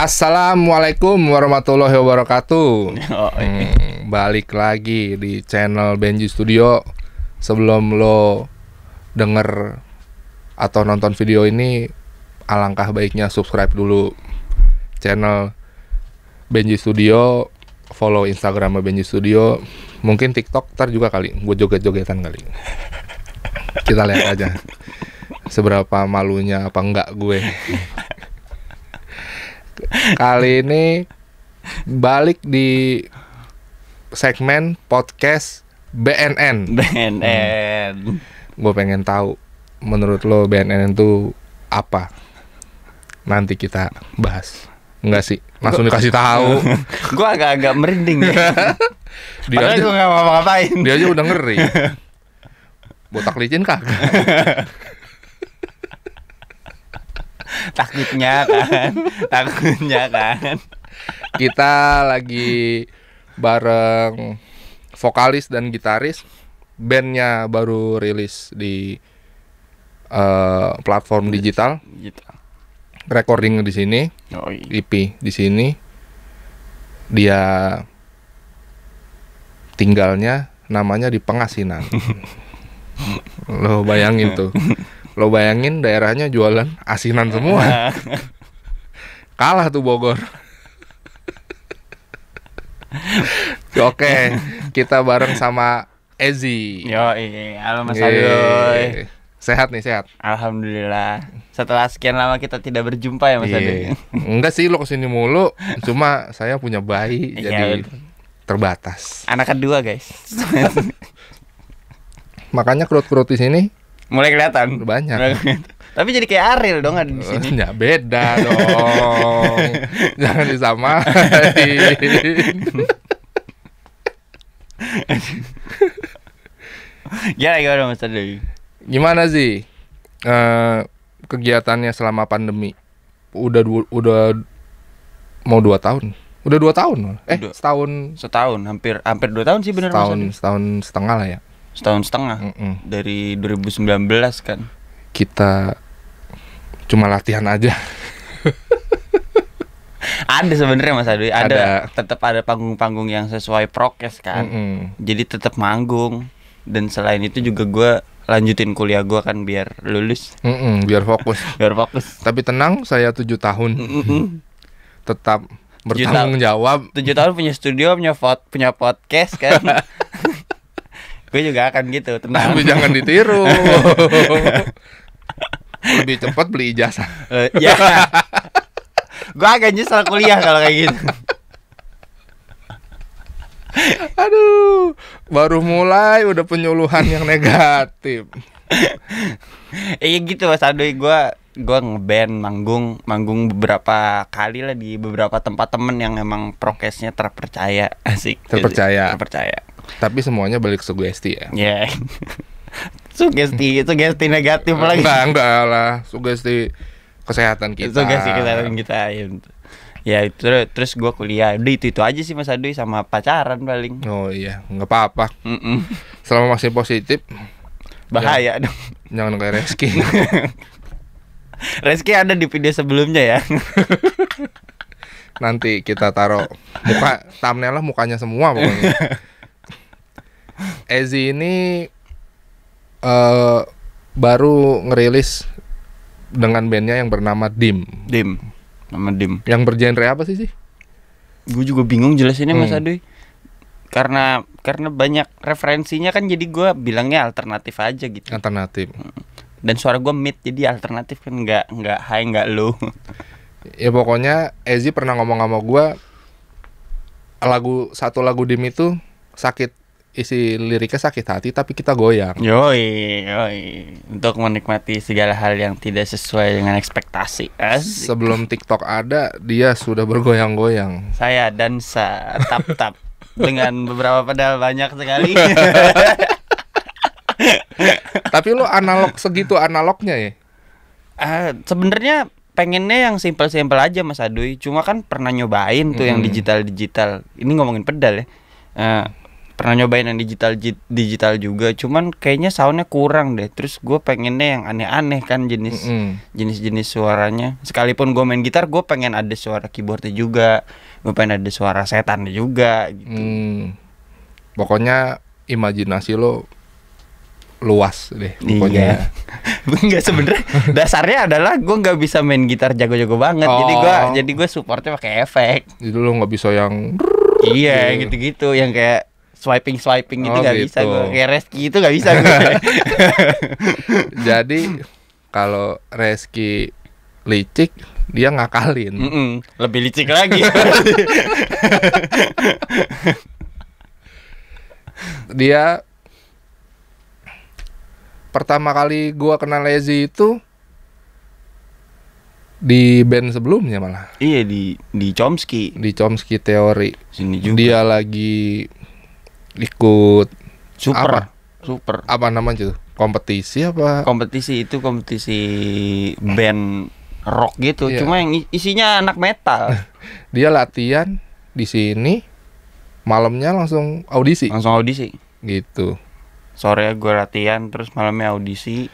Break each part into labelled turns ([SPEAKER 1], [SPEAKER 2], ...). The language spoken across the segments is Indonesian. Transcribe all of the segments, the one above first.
[SPEAKER 1] Assalamualaikum warahmatullahi wabarakatuh. hmm, balik lagi di channel Benji Studio. Sebelum lo denger atau nonton video ini, alangkah baiknya subscribe dulu channel Benji Studio follow Instagram Benji Studio mungkin TikTok ntar juga kali gue joget-jogetan kali kita lihat aja seberapa malunya apa enggak gue kali ini balik di segmen podcast BNN BNN hmm. gue pengen tahu menurut lo BNN itu apa nanti kita bahas Enggak sih, langsung gua, dikasih tahu.
[SPEAKER 2] gua agak-agak merinding ya. dia Padahal aja, gak mau ngapain. Dia aja udah ngeri.
[SPEAKER 1] Botak licin kak. Takutnya kan, takutnya kan. Kita lagi bareng vokalis dan gitaris bandnya baru rilis di uh, platform digital. digital recording di sini, Yoi. IP di sini, dia tinggalnya namanya di Pengasinan. lo bayangin tuh, lo bayangin daerahnya jualan asinan semua. Kalah tuh Bogor. Oke, kita bareng sama Ezi. Yo, halo Mas Adoy.
[SPEAKER 2] Sehat nih, sehat. Alhamdulillah. Setelah sekian lama kita tidak berjumpa ya Mas Ade. Iya. Enggak sih,
[SPEAKER 1] lo kesini mulu. Cuma saya punya bayi iya, jadi terbatas. Anak kedua, guys. Makanya kerut-kerut di sini mulai kelihatan. Banyak. Mulai kelihatan. Tapi jadi kayak Ariel dong ada di oh, sini. Ya beda dong. Jangan disamain. ya, gimana Mas Ade? gimana sih uh, kegiatannya selama pandemi? Udah dua, udah mau dua tahun. Udah dua tahun, eh udah. setahun. Setahun,
[SPEAKER 2] hampir hampir dua tahun sih benar. Setahun, maksudnya.
[SPEAKER 1] setahun setengah lah ya.
[SPEAKER 2] Setahun setengah. Mm -mm. Dari 2019 kan.
[SPEAKER 1] Kita cuma latihan aja.
[SPEAKER 2] ada sebenarnya Mas Adi, ada, ada. tetap ada panggung-panggung yang sesuai prokes kan. Mm -mm. Jadi tetap manggung dan selain itu juga gue lanjutin kuliah gue kan biar lulus mm -mm, biar fokus biar fokus tapi tenang saya tujuh tahun
[SPEAKER 1] tetap bertanggung
[SPEAKER 2] jawab tujuh tahun punya studio punya pot, punya podcast kan gue juga akan gitu tenang tapi jangan ditiru lebih cepat beli ijazah uh, ya
[SPEAKER 1] gue agak nyesel kuliah kalau kayak gitu Aduh, baru mulai udah penyuluhan yang negatif.
[SPEAKER 2] Iya e, gitu Mas Adoy, gue gue ngeband manggung manggung beberapa kali lah di beberapa tempat temen yang emang prokesnya terpercaya asik terpercaya
[SPEAKER 1] terpercaya tapi semuanya balik sugesti ya Iya. yeah. sugesti sugesti negatif lagi enggak enggak lah sugesti kesehatan kita sugesti kesehatan
[SPEAKER 2] kita ya ya itu terus gue kuliah udah itu itu aja sih mas Adui sama pacaran
[SPEAKER 1] paling oh iya nggak apa-apa mm -mm. selama masih positif bahaya jangan, dong jangan kayak Reski Reski ada di video sebelumnya ya nanti kita taruh muka thumbnail lah mukanya semua pokoknya Ezi ini uh, baru ngerilis dengan bandnya yang bernama Dim. Dim Nama Dim. Yang bergenre apa sih sih? Gue juga bingung jelasinnya hmm. Mas Aduy.
[SPEAKER 2] Karena karena banyak referensinya kan jadi gue bilangnya alternatif aja gitu. Alternatif.
[SPEAKER 1] Hmm. Dan suara gue mid jadi alternatif kan nggak nggak high nggak low. ya pokoknya Ezi pernah ngomong sama gue lagu satu lagu Dim itu sakit isi liriknya sakit hati tapi kita goyang.
[SPEAKER 2] Yoi, yoi. Untuk menikmati segala hal yang tidak sesuai dengan ekspektasi. Asik. Sebelum
[SPEAKER 1] TikTok ada, dia sudah bergoyang-goyang.
[SPEAKER 2] Saya dansa tap-tap dengan beberapa pedal banyak sekali. tapi lo analog segitu analognya ya? Uh, sebenarnya pengennya yang simpel-simpel aja Mas Adui. Cuma kan pernah nyobain tuh hmm. yang digital-digital. Ini ngomongin pedal ya. Uh, pernah nyobain yang digital digital juga cuman kayaknya soundnya kurang deh terus gue pengennya yang aneh-aneh kan jenis mm-hmm. jenis-jenis suaranya sekalipun gue main gitar gue pengen ada suara keyboardnya juga gue pengen ada suara setan juga gitu mm.
[SPEAKER 1] pokoknya imajinasi lo luas deh iya. pokoknya
[SPEAKER 2] iya.
[SPEAKER 1] enggak sebenarnya dasarnya adalah gue nggak bisa main gitar jago-jago banget oh. jadi gue
[SPEAKER 2] jadi gue supportnya pakai efek jadi lo nggak bisa yang iya, iya. gitu-gitu
[SPEAKER 1] yang kayak swiping swiping gitu oh, nggak oh, gitu. bisa gue kayak reski itu nggak bisa gue jadi kalau reski licik dia ngakalin mm -mm, lebih licik lagi dia pertama kali gua kenal Lazy itu di band sebelumnya malah. Iya di di Chomsky. Di Chomsky teori. Sini juga. Dia lagi ikut super apa? super apa namanya itu kompetisi apa kompetisi itu kompetisi band rock gitu yeah. cuma
[SPEAKER 2] yang isinya anak metal
[SPEAKER 1] dia latihan di sini malamnya langsung audisi langsung audisi gitu sore gue latihan terus malamnya audisi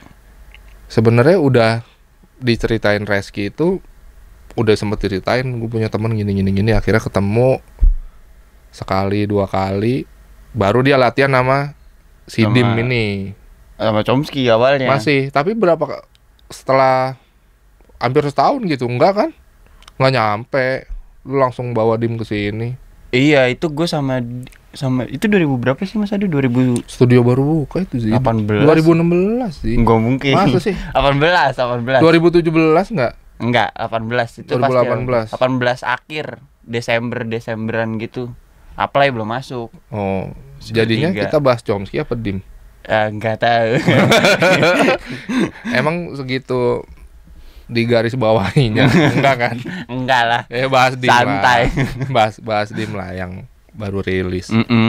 [SPEAKER 1] sebenarnya udah diceritain Reski itu udah sempet ceritain gue punya temen gini gini gini akhirnya ketemu sekali dua kali Baru dia latihan sama si sama, Dim ini. Sama Chomsky awalnya. Masih, tapi berapa setelah hampir setahun gitu, enggak kan? Enggak nyampe. Lu langsung bawa Dim ke sini. Iya, itu gue sama sama itu 2000 berapa sih Mas Adi? 2000 studio baru buka itu sih. 18 2016 sih. Enggak mungkin. Masa sih?
[SPEAKER 2] 18, 18.
[SPEAKER 1] 2017 enggak?
[SPEAKER 2] Enggak, 18 itu 2018. 18 18 akhir Desember Desemberan gitu. Apply belum masuk.
[SPEAKER 1] Oh. Jadinya kita bahas Chomsky apa Dim? Uh, tahu. Emang segitu di garis bawahnya, enggak kan? enggak lah. Eh bahas Dim Santai. Lah. Bahas bahas Dim lah yang baru rilis. Mm -mm.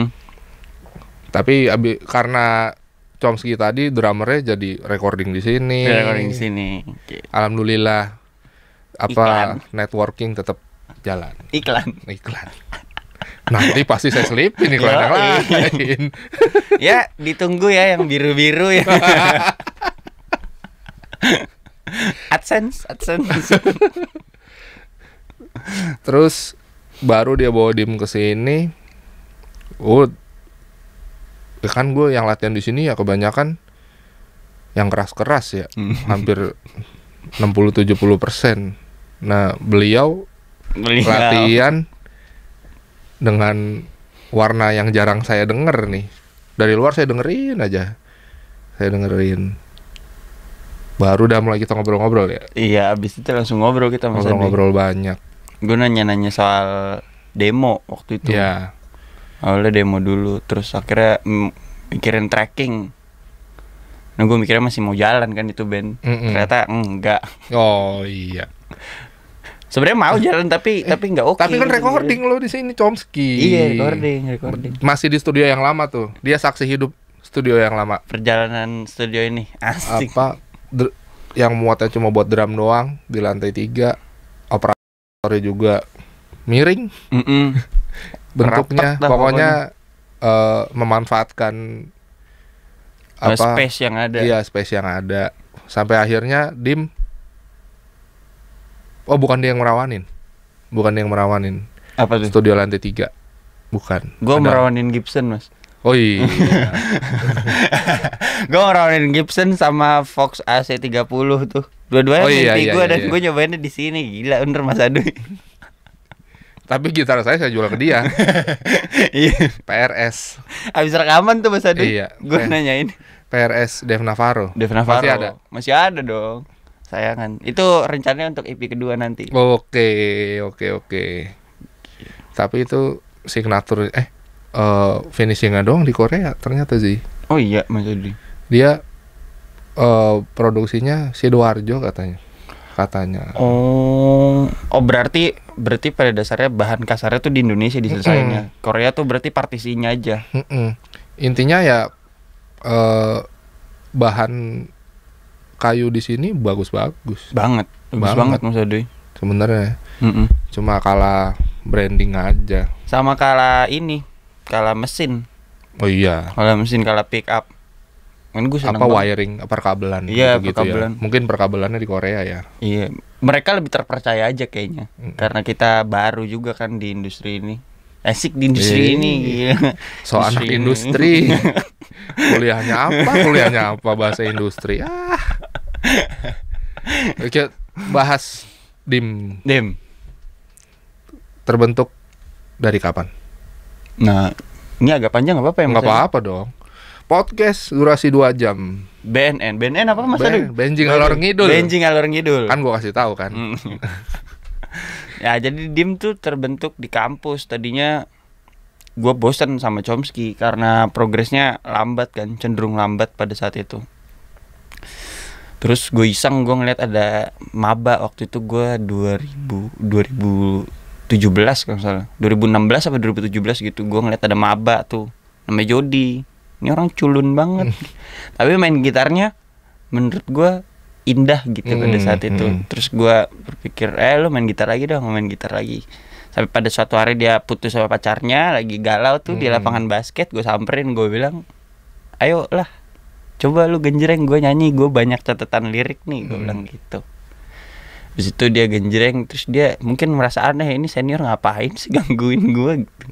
[SPEAKER 1] Tapi abis, karena Chomsky tadi drummernya jadi recording di sini. Iya, recording di sini. Okay. Alhamdulillah apa Iklan. networking tetap jalan.
[SPEAKER 2] Iklan. Iklan.
[SPEAKER 1] Nanti pasti saya selipin ini kalau ada lain. ya,
[SPEAKER 2] ditunggu ya yang biru-biru ya. AdSense, AdSense.
[SPEAKER 1] Terus baru dia bawa Dim ke sini. Oh, ya kan gue yang latihan di sini ya kebanyakan yang keras-keras ya, hmm. hampir 60-70 persen. Nah, beliau, beliau latihan dengan warna yang jarang saya denger nih. Dari luar saya dengerin aja. Saya dengerin. Baru udah mulai kita ngobrol-ngobrol ya. Iya, abis itu langsung ngobrol kita Ngobrol-ngobrol
[SPEAKER 2] banyak. Gue nanya-nanya soal demo waktu itu. ya Awalnya demo dulu, terus akhirnya mm, mikirin tracking. Nah gue mikirnya masih mau jalan kan itu band. Mm -mm. Ternyata enggak. Oh iya.
[SPEAKER 1] Sebenarnya mau eh. jalan tapi eh, tapi nggak oke. Okay. Tapi kan recording lo di sini Chomsky. Iya, recording, recording. Masih di studio yang lama tuh. Dia saksi hidup studio yang lama. Perjalanan studio ini asik. Apa yang muatnya cuma buat drum doang di lantai tiga operatornya juga miring. Mm -mm. Bentuknya pokoknya, pokoknya uh, memanfaatkan
[SPEAKER 2] apa space yang
[SPEAKER 1] ada. Iya, space yang ada. Sampai akhirnya Dim Oh bukan dia yang merawanin, bukan dia yang merawanin. Apa tuh? Studio lantai tiga, bukan. Gue merawanin Gibson mas. Oh iya.
[SPEAKER 2] gue merawanin Gibson sama Fox AC30 tuh. Dua-duanya oh, iya, iya, gue iya, dan iya. gue nyobainnya di sini gila under Mas
[SPEAKER 1] Adui. Tapi gitar saya saya jual ke dia. PRS. Iya. Abis rekaman tuh Mas Adui. Iya. Gue nanyain. PRS Dev Navarro. Dev Navarro. Masih ada.
[SPEAKER 2] Masih ada dong sayangan itu rencananya untuk EP kedua nanti oke
[SPEAKER 1] oke oke tapi itu signature eh uh, eh, finishingnya doang di Korea ternyata sih oh iya Mas dia uh, produksinya sidoarjo katanya katanya oh oh
[SPEAKER 2] berarti berarti pada dasarnya bahan kasarnya tuh di Indonesia diselesainya. mm hmm Korea tuh berarti partisinya
[SPEAKER 1] aja mm hmm intinya ya uh, bahan kayu di sini bagus-bagus. Banget. Bagus banget, banget Mas Adi. Sebenarnya. Mm -mm. Cuma kalah branding aja.
[SPEAKER 2] Sama kalah ini, kalah
[SPEAKER 1] mesin. Oh iya. Kalah mesin, kalah pick up. Kan gue apa banget. wiring, perkabelan Iya, gitu, perkabelan. Ya. Mungkin perkabelannya di Korea ya. Iya. Mereka
[SPEAKER 2] lebih terpercaya aja kayaknya. Mm -mm. Karena kita baru juga kan di industri ini asik di industri iya. ini gila. so industri anak industri kuliahnya apa kuliahnya apa bahasa industri
[SPEAKER 1] ah oke bahas dim dim terbentuk dari kapan nah ini agak panjang apa apa ya nggak apa apa dong podcast durasi 2 jam. BNN, BNN
[SPEAKER 2] apa Mas ben, Benjing Alor Ngidul. Benjing Alor Ngidul. Kan gua kasih tahu kan. Mm. ya jadi dim tuh terbentuk di kampus tadinya gue bosen sama Chomsky karena progresnya lambat kan cenderung lambat pada saat itu terus gue iseng gue ngeliat ada maba waktu itu gue 2000 2017 kalau salah 2016 apa 2017 gitu gue ngeliat ada maba tuh namanya Jody ini orang culun banget hmm. tapi main gitarnya menurut gue indah gitu hmm, pada saat itu hmm. terus gue berpikir eh lu main gitar lagi dong main gitar lagi sampai pada suatu hari dia putus sama pacarnya lagi galau tuh hmm. di lapangan basket gue samperin gue bilang ayo lah coba lu genjreng gue nyanyi gue banyak catatan lirik nih gue hmm. bilang gitu Terus itu dia genjreng terus dia mungkin merasa aneh ini senior ngapain sih gangguin gue gitu.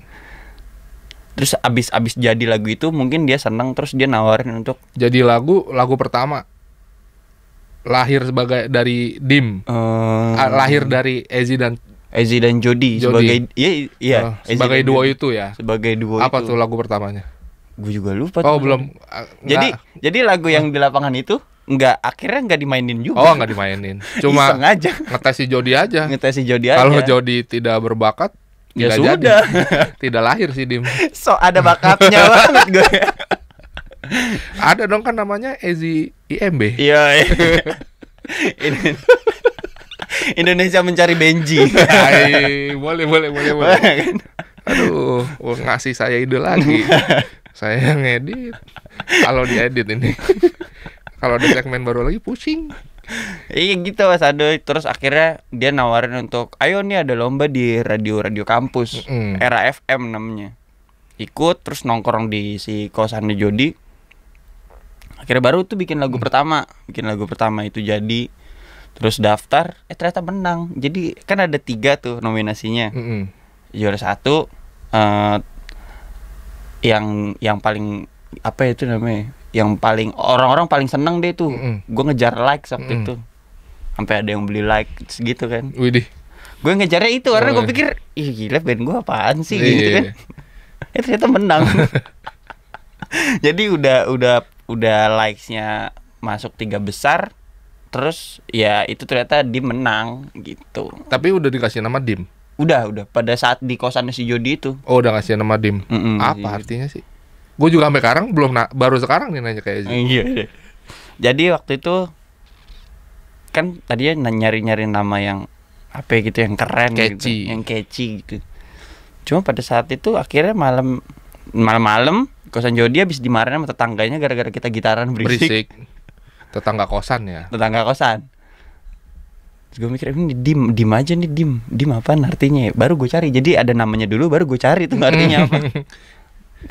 [SPEAKER 2] Terus abis abis jadi lagu itu mungkin dia seneng terus dia nawarin untuk jadi lagu lagu pertama
[SPEAKER 1] lahir sebagai dari Dim. Uh, lahir dari Ezi dan Ezi dan Jody, Jody. sebagai ya ya uh, sebagai duo Jody. itu ya. Sebagai duo Apa itu. tuh lagu pertamanya? Gue juga lupa. Oh, belum. Ah, jadi
[SPEAKER 2] jadi lagu yang di lapangan itu
[SPEAKER 1] nggak akhirnya nggak dimainin juga. Oh, nggak dimainin. Cuma ngajak aja. ngetes si Jody aja. Ngetes si Jody aja. Kalau Jody tidak berbakat, ya tidak sudah. Jadi. Tidak lahir sih Dim. So ada bakatnya banget gue. Ada dong kan namanya Ezi IMB. Iya. iya. Indonesia mencari Benji. Ay, iya, boleh boleh boleh boleh. Kan?
[SPEAKER 2] Aduh, ngasih saya ide lagi.
[SPEAKER 1] saya yang ngedit. Kalau diedit ini. Kalau ada
[SPEAKER 2] segmen baru lagi pusing. Iya gitu Mas Ado. Terus akhirnya dia nawarin untuk Ayo nih ada lomba di radio-radio kampus mm. Era FM namanya Ikut terus nongkrong di si kosannya Jody akhirnya baru tuh bikin lagu hmm. pertama bikin lagu pertama itu jadi terus daftar eh ternyata menang jadi kan ada tiga tuh nominasinya hmm juara satu uh, yang yang paling apa ya itu namanya yang paling orang-orang paling seneng deh tuh hmm gue ngejar like waktu hmm itu sampai ada yang beli like segitu kan Widih. gue ngejarnya itu karena gue oh, iya. pikir ih gila band gue apaan sih iya, gitu iya, kan eh ternyata menang jadi udah udah udah likesnya masuk tiga besar terus ya itu ternyata Dim menang gitu tapi udah dikasih
[SPEAKER 1] nama Dim udah udah pada saat di kosan si Jody itu oh udah ngasih nama Dim mm -mm, apa jadi... artinya sih gue juga sampai sekarang belum na baru sekarang nih nanya kayak iya, iya jadi
[SPEAKER 2] waktu itu kan tadinya nyari-nyari nama yang apa ya gitu yang keren gitu, catchy. gitu yang catchy gitu cuma pada saat itu akhirnya malam malam-malam kosan Jody habis dimarahin sama tetangganya gara-gara kita gitaran berisik. berisik.
[SPEAKER 1] Tetangga kosan ya. Tetangga kosan.
[SPEAKER 2] Terus gue mikir ini dim, dim aja nih dim, dim apa artinya? Ya? Baru gue cari. Jadi ada namanya dulu, baru gue cari tuh artinya apa.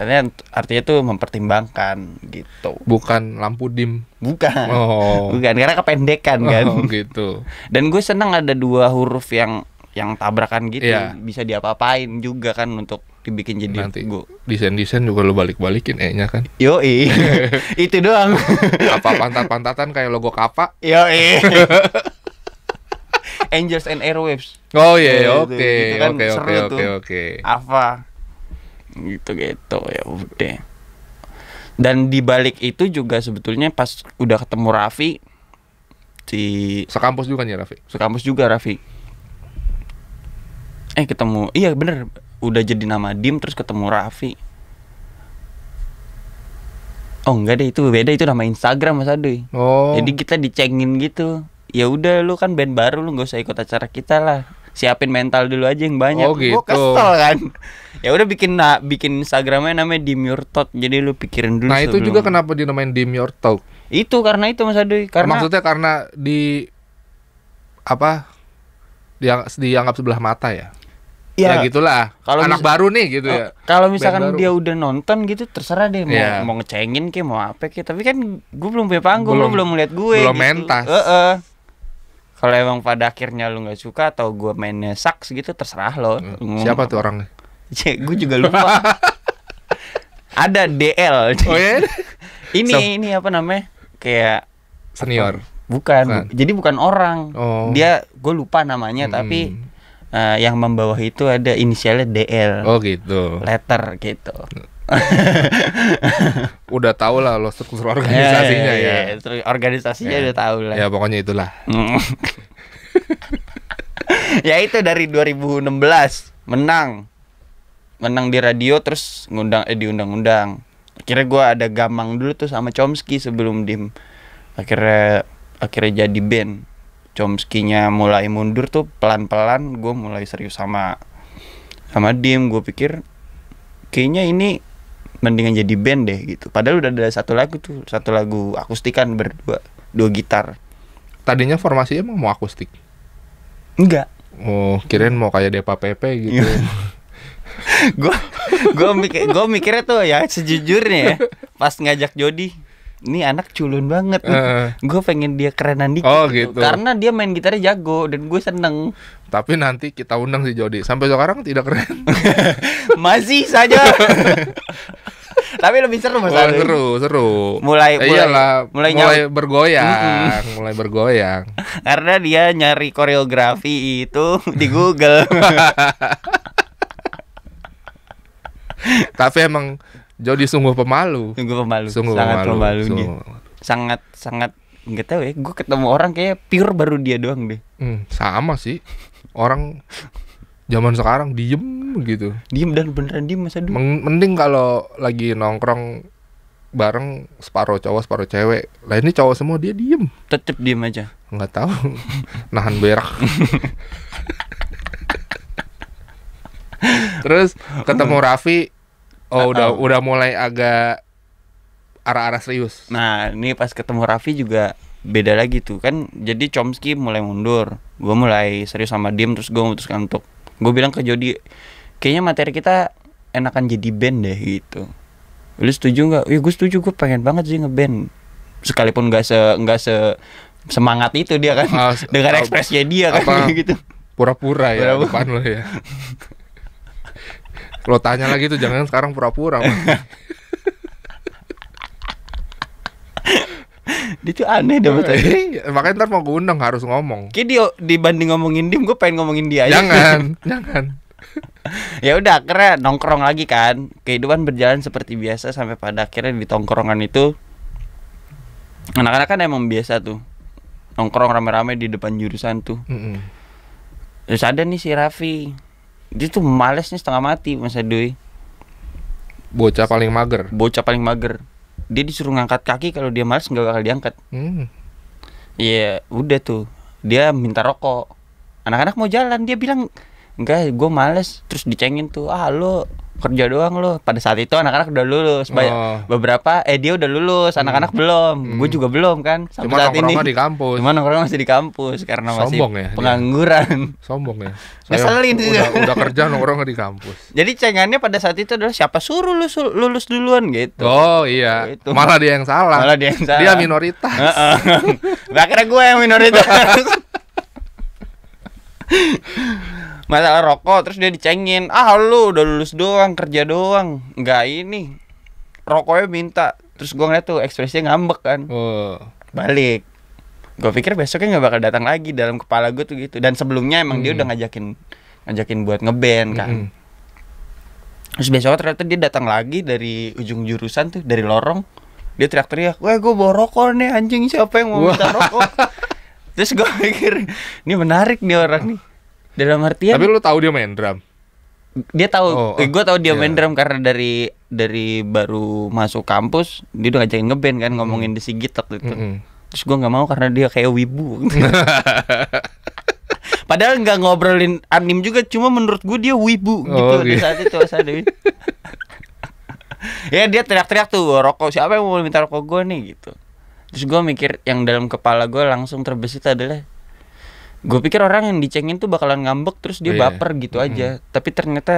[SPEAKER 2] Artinya, artinya tuh mempertimbangkan gitu. Bukan lampu dim. Bukan. Oh. Bukan karena kependekan kan. Oh, gitu. Dan gue senang ada dua huruf yang yang tabrakan gitu yeah. bisa diapa-apain juga kan untuk dibikin jadi nanti gua.
[SPEAKER 1] desain desain juga lo balik balikin e nya kan yo itu
[SPEAKER 2] doang apa pantat pantatan
[SPEAKER 1] kayak logo kapa yo
[SPEAKER 2] Angels and Airwaves oh iya, iya gitu, gitu kan, oke oke oke oke oke apa
[SPEAKER 1] gitu gitu
[SPEAKER 2] ya udah dan di balik itu juga sebetulnya pas udah ketemu Raffi si sekampus juga nih Raffi sekampus juga Raffi eh ketemu iya bener udah jadi nama Dim terus ketemu Raffi oh enggak deh itu beda itu nama Instagram Mas deh oh. jadi kita dicengin gitu ya udah lu kan band baru lu gak usah ikut acara kita lah siapin mental dulu aja yang banyak oh, gitu. Gua kesel kan ya udah bikin nah, bikin Instagramnya namanya dimyurtot jadi lu pikirin dulu nah sebelum. itu juga
[SPEAKER 1] kenapa dinamain dimyurtot itu karena itu Mas deh karena maksudnya karena di apa Dia, dianggap sebelah mata ya ya, ya gitulah kalau anak baru nih gitu oh, ya kalau misalkan dia udah
[SPEAKER 2] nonton gitu terserah deh mau yeah. mau ngecengin ke mau apa ke tapi kan gue belum punya panggung belum, belum melihat gue belum gitu. mentas uh -uh. kalau emang pada akhirnya lu nggak suka atau gue mainnya saks gitu terserah lo hmm. siapa tuh orangnya gue juga lupa ada DL oh, ya? ini so, ini apa namanya kayak senior apa? bukan nah. jadi bukan orang oh. dia gue lupa namanya hmm. tapi uh, yang membawah itu ada inisialnya DL. Oh gitu. Letter gitu.
[SPEAKER 1] udah tau lah lo struktur organisasinya iya, iya, ya, ya, ya. ya. organisasinya ya. udah tau lah. Ya pokoknya itulah.
[SPEAKER 2] Mm. ya itu dari 2016 menang menang di radio terus ngundang eh diundang-undang akhirnya gue ada gamang dulu tuh sama Chomsky sebelum dim akhirnya akhirnya jadi band Chomsky-nya mulai mundur tuh pelan-pelan gue mulai serius sama sama Dim gue pikir kayaknya ini mendingan jadi band deh gitu padahal udah ada satu lagu tuh satu lagu akustikan berdua
[SPEAKER 1] dua gitar tadinya formasinya emang mau akustik enggak oh kirain mau kayak Depa Pepe gitu iya. gue gue mikir gue mikirnya
[SPEAKER 2] tuh ya sejujurnya ya pas ngajak Jody ini anak culun banget uh, gitu. gue
[SPEAKER 1] pengen dia kerenan dikit oh, gitu. gitu. karena dia main gitarnya jago dan gue seneng tapi nanti kita undang si Jody sampai sekarang tidak keren masih saja
[SPEAKER 2] tapi
[SPEAKER 1] lebih seru mas oh, seru seru mulai eh, mulai, iyalah, mulai, mulai bergoyang mulai bergoyang
[SPEAKER 2] karena dia nyari koreografi itu di Google
[SPEAKER 1] tapi emang Jody sungguh pemalu. Sungguh pemalu. Sungguh sangat pemalu, pemalu sungguh. dia. Sangat sangat nggak tahu ya. Gue ketemu orang kayak pure baru dia doang deh. Hmm, sama sih. Orang zaman sekarang diem gitu. Diem dan beneran diem masa dulu. Mending kalau lagi nongkrong bareng separuh cowok separuh cewek lah ini cowok semua dia diem tetep diem aja nggak tahu nahan berak
[SPEAKER 2] terus ketemu Raffi Oh, nah, udah oh. udah mulai agak arah-arah serius. Nah, ini pas ketemu Raffi juga beda lagi tuh kan. Jadi Chomsky mulai mundur, gue mulai serius sama Dim terus gue memutuskan untuk gue bilang ke Jody, kayaknya materi kita enakan jadi band deh gitu. Lu setuju nggak? Iya gue setuju, gue pengen banget sih ngeband. Sekalipun nggak se nggak se semangat itu dia kan oh, dengan ekspresinya dia kan gitu. Pura-pura ya, Pura -pura. depan lo ya. Lo tanya lagi tuh jangan
[SPEAKER 1] sekarang pura-pura. dia
[SPEAKER 2] tuh aneh deh betul. Iya, iya. makanya ntar mau gue undang harus ngomong. Kayak di dibanding ngomongin Dim, gue pengen ngomongin dia Jangan, jangan. ya udah akhirnya nongkrong lagi kan. Kehidupan berjalan seperti biasa sampai pada akhirnya di tongkrongan itu anak-anak kan emang biasa tuh nongkrong rame-rame di depan jurusan tuh. Terus ada nih si Raffi dia tuh malesnya setengah mati masa doi bocah paling mager bocah paling mager dia disuruh ngangkat kaki kalau dia males nggak bakal diangkat hmm. ya udah tuh dia minta rokok anak-anak mau jalan dia bilang enggak gue males terus dicengin tuh ah lo kerja doang lo pada saat itu anak-anak udah lulus banyak oh. beberapa eh dia udah lulus hmm. anak-anak hmm. belum hmm. gue juga belum kan sampai Cuma saat ini di kampus Cuma nongkrong masih di kampus karena sombong masih ya, pengangguran
[SPEAKER 1] dia. sombong ya, ya. Saya ngeselin udah, kerja
[SPEAKER 2] udah kerja nongkrong di kampus jadi cengannya pada saat itu adalah siapa suruh lulus lulus duluan gitu oh
[SPEAKER 1] iya gitu. malah dia yang salah malah dia yang salah dia minoritas
[SPEAKER 2] akhirnya gue yang minoritas masalah rokok terus dia dicengin ah lu udah lulus doang kerja doang nggak ini rokoknya minta terus gue ngeliat tuh ekspresinya ngambek kan oh. balik gue pikir besoknya nggak bakal datang lagi dalam kepala gue tuh gitu dan sebelumnya emang hmm. dia udah ngajakin ngajakin buat ngeband kan hmm. terus besok ternyata dia datang lagi dari ujung jurusan tuh dari lorong dia teriak-teriak wah gue bawa rokok nih anjing siapa yang mau minta rokok terus gue pikir ini menarik nih orang nih dalam artian tapi lu tahu dia main drum dia tahu oh, oh, gue tahu dia yeah. main drum karena dari dari baru masuk kampus dia udah ngajakin ngeband kan ngomongin mm. The Sigit itu mm -hmm. terus gue nggak mau karena dia kayak wibu padahal nggak ngobrolin anim juga cuma menurut gue dia wibu oh, gitu okay. Iya. di saat itu saat itu ya dia teriak-teriak tuh oh, rokok siapa yang mau minta rokok gue nih gitu terus gue mikir yang dalam kepala gue langsung terbesit adalah gue pikir orang yang dicengin tuh bakalan ngambek terus dia yeah. Oh, iya. baper gitu mm aja tapi ternyata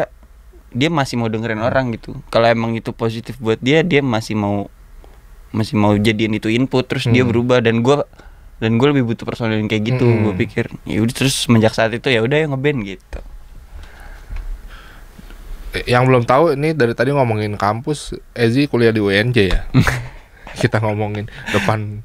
[SPEAKER 2] dia masih mau dengerin hmm. orang gitu kalau emang itu positif buat dia dia masih mau masih mau jadiin itu input terus hmm. dia berubah dan gue dan gue lebih butuh personal yang kayak gitu hmm. gue pikir ya udah terus semenjak saat itu ya udah yang ngeband gitu
[SPEAKER 1] eh, yang belum tahu ini dari tadi ngomongin kampus Ezi kuliah di UNJ ya kita ngomongin depan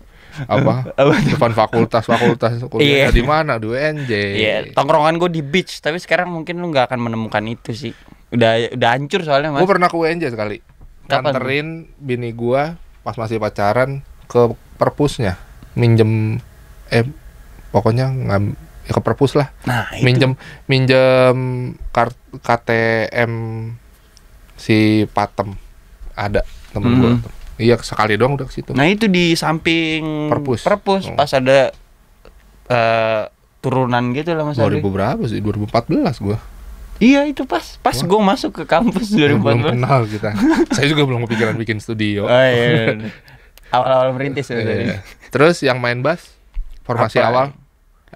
[SPEAKER 1] apa depan fakultas fakultas kuliah yeah. di mana
[SPEAKER 2] di UNJ yeah. tongkrongan gue di beach tapi sekarang mungkin lu nggak akan menemukan itu sih udah udah hancur soalnya mas gue pernah ke UNJ sekali Kapan? nganterin
[SPEAKER 1] bini gue pas masih pacaran ke perpusnya minjem eh pokoknya nggak ya ke perpus lah nah, itu. minjem minjem kart, KTM si Patem ada temen gua -hmm. gue Iya sekali doang udah ke situ. Nah itu di samping perpus, perpus
[SPEAKER 2] hmm. pas ada uh, turunan gitu lah mas. 2000 Adi.
[SPEAKER 1] berapa sih? 2014 gua.
[SPEAKER 2] Iya itu pas pas gua masuk ke kampus 2014. Belum kenal kita.
[SPEAKER 1] Saya juga belum kepikiran bikin studio. Oh, iya, iya. iya. Awal-awal merintis ya. Iya. Terus yang main bass formasi Apa? awal